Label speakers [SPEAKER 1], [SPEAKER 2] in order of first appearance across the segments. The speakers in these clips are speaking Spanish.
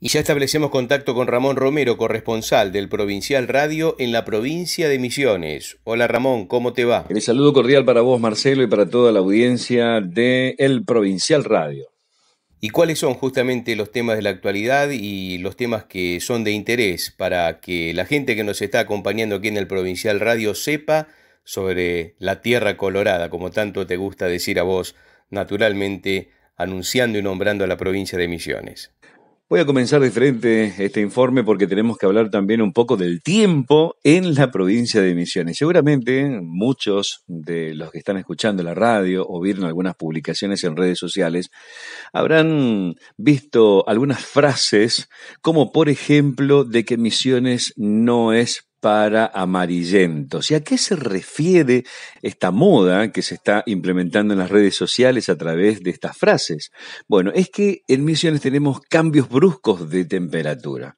[SPEAKER 1] Y ya establecemos contacto con Ramón Romero, corresponsal del Provincial Radio en la provincia de Misiones. Hola Ramón, ¿cómo te va? Un saludo cordial para vos, Marcelo, y para toda la audiencia de El Provincial Radio. ¿Y cuáles son justamente los temas de la actualidad y los temas que son de interés para que la gente que nos está acompañando aquí en el Provincial Radio sepa sobre la Tierra Colorada, como tanto te gusta decir a vos, naturalmente anunciando y nombrando a la provincia de Misiones? Voy a comenzar de frente este informe porque tenemos que hablar también un poco del tiempo en la provincia de Misiones. Seguramente muchos de los que están escuchando la radio o vieron algunas publicaciones en redes sociales habrán visto algunas frases como por ejemplo de que Misiones no es para amarillentos. ¿Y a qué se refiere esta moda que se está implementando en las redes sociales a través de estas frases? Bueno, es que en Misiones tenemos cambios bruscos de temperatura.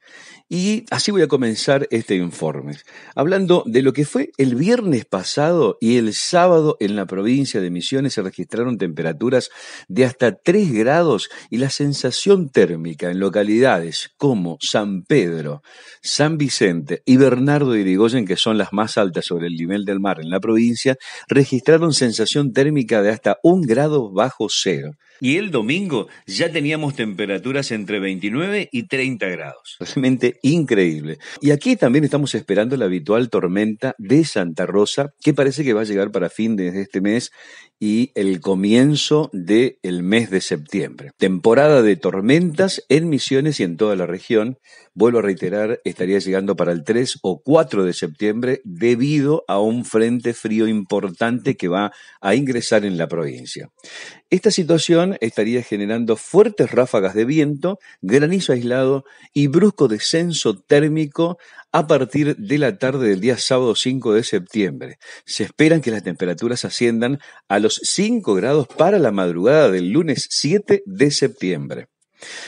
[SPEAKER 1] Y así voy a comenzar este informe, hablando de lo que fue el viernes pasado y el sábado en la provincia de Misiones se registraron temperaturas de hasta 3 grados y la sensación térmica en localidades como San Pedro, San Vicente y Bernardo de Irigoyen, que son las más altas sobre el nivel del mar en la provincia, registraron sensación térmica de hasta un grado bajo cero. Y el domingo ya teníamos temperaturas entre 29 y 30 grados. Realmente increíble. Y aquí también estamos esperando la habitual tormenta de Santa Rosa, que parece que va a llegar para fin de este mes y el comienzo del mes de septiembre. Temporada de tormentas en Misiones y en toda la región vuelvo a reiterar, estaría llegando para el 3 o 4 de septiembre debido a un frente frío importante que va a ingresar en la provincia. Esta situación estaría generando fuertes ráfagas de viento, granizo aislado y brusco descenso térmico a partir de la tarde del día sábado 5 de septiembre. Se esperan que las temperaturas asciendan a los 5 grados para la madrugada del lunes 7 de septiembre.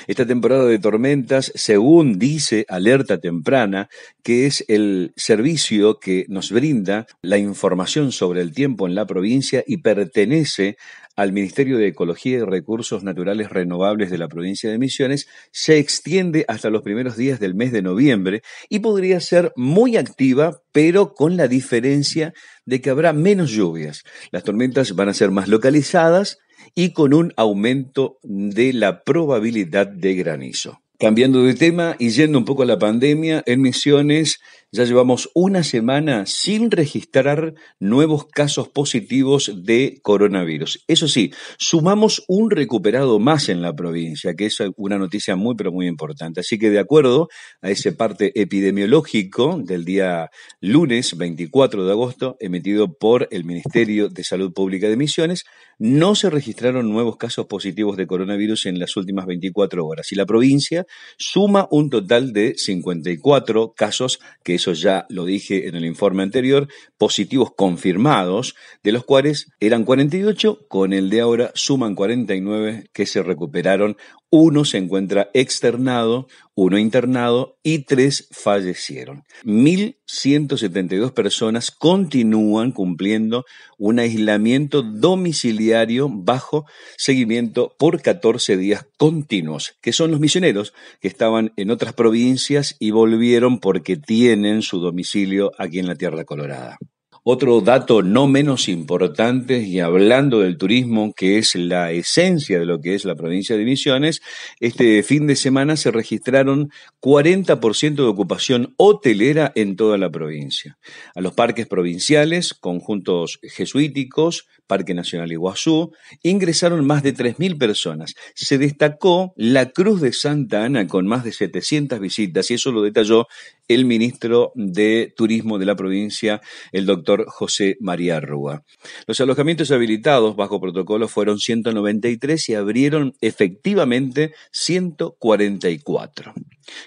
[SPEAKER 1] Esta temporada de tormentas, según dice Alerta Temprana, que es el servicio que nos brinda la información sobre el tiempo en la provincia y pertenece al Ministerio de Ecología y Recursos Naturales Renovables de la provincia de Misiones, se extiende hasta los primeros días del mes de noviembre y podría ser muy activa, pero con la diferencia de que habrá menos lluvias. Las tormentas van a ser más localizadas y con un aumento de la probabilidad de granizo. Cambiando de tema y yendo un poco a la pandemia, en Misiones ya llevamos una semana sin registrar nuevos casos positivos de coronavirus. Eso sí, sumamos un recuperado más en la provincia, que es una noticia muy, pero muy importante. Así que de acuerdo a ese parte epidemiológico del día lunes 24 de agosto, emitido por el Ministerio de Salud Pública de Misiones, no se registraron nuevos casos positivos de coronavirus en las últimas 24 horas y la provincia suma un total de 54 casos, que eso ya lo dije en el informe anterior, positivos confirmados, de los cuales eran 48, con el de ahora suman 49 que se recuperaron. Uno se encuentra externado, uno internado y tres fallecieron. 1.172 personas continúan cumpliendo un aislamiento domiciliario bajo seguimiento por 14 días continuos, que son los misioneros que estaban en otras provincias y volvieron porque tienen su domicilio aquí en la Tierra Colorada. Otro dato no menos importante, y hablando del turismo, que es la esencia de lo que es la provincia de Misiones, este fin de semana se registraron 40% de ocupación hotelera en toda la provincia. A los parques provinciales, conjuntos jesuíticos, Parque Nacional Iguazú, ingresaron más de 3.000 personas. Se destacó la Cruz de Santa Ana con más de 700 visitas, y eso lo detalló el ministro de Turismo de la provincia, el doctor José María Rúa. Los alojamientos habilitados bajo protocolo fueron 193 y abrieron efectivamente 144.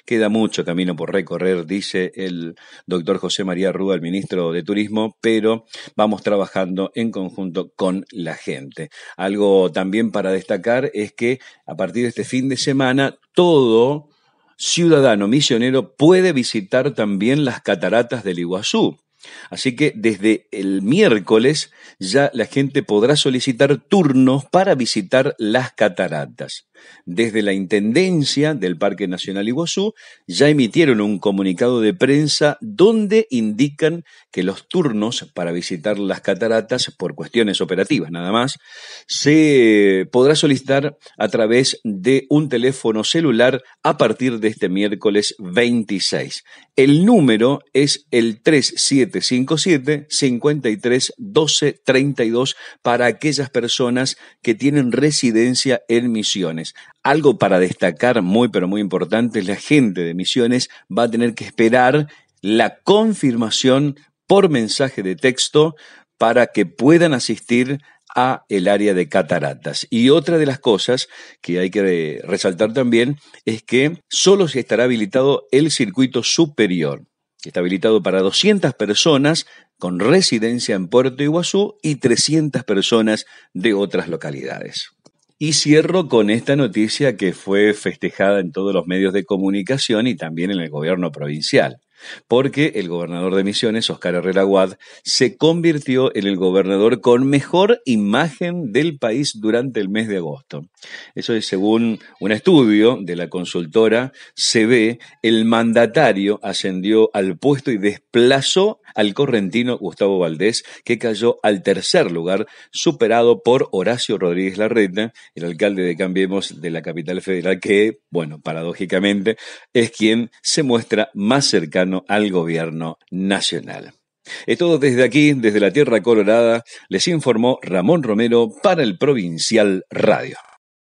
[SPEAKER 1] Queda mucho camino por recorrer, dice el doctor José María Rúa, el ministro de Turismo, pero vamos trabajando en conjunto con la gente. Algo también para destacar es que a partir de este fin de semana, todo ciudadano misionero puede visitar también las cataratas del Iguazú. Así que desde el miércoles ya la gente podrá solicitar turnos para visitar las cataratas. Desde la Intendencia del Parque Nacional Iguazú ya emitieron un comunicado de prensa donde indican que los turnos para visitar las cataratas, por cuestiones operativas nada más, se podrá solicitar a través de un teléfono celular a partir de este miércoles 26. El número es el 3757 531232 para aquellas personas que tienen residencia en Misiones. Algo para destacar muy pero muy importante, es la gente de Misiones va a tener que esperar la confirmación por mensaje de texto para que puedan asistir a el área de cataratas. Y otra de las cosas que hay que resaltar también es que solo se estará habilitado el circuito superior. que Está habilitado para 200 personas con residencia en Puerto Iguazú y 300 personas de otras localidades. Y cierro con esta noticia que fue festejada en todos los medios de comunicación y también en el gobierno provincial porque el gobernador de Misiones, Oscar Herrera Guad, se convirtió en el gobernador con mejor imagen del país durante el mes de agosto. Eso es según un estudio de la consultora Se ve el mandatario ascendió al puesto y desplazó al correntino Gustavo Valdés, que cayó al tercer lugar, superado por Horacio Rodríguez Larreta, el alcalde de Cambiemos de la capital federal, que, bueno, paradójicamente, es quien se muestra más cercano al gobierno nacional. Es todo desde aquí, desde la Tierra Colorada, les informó Ramón Romero para el Provincial Radio.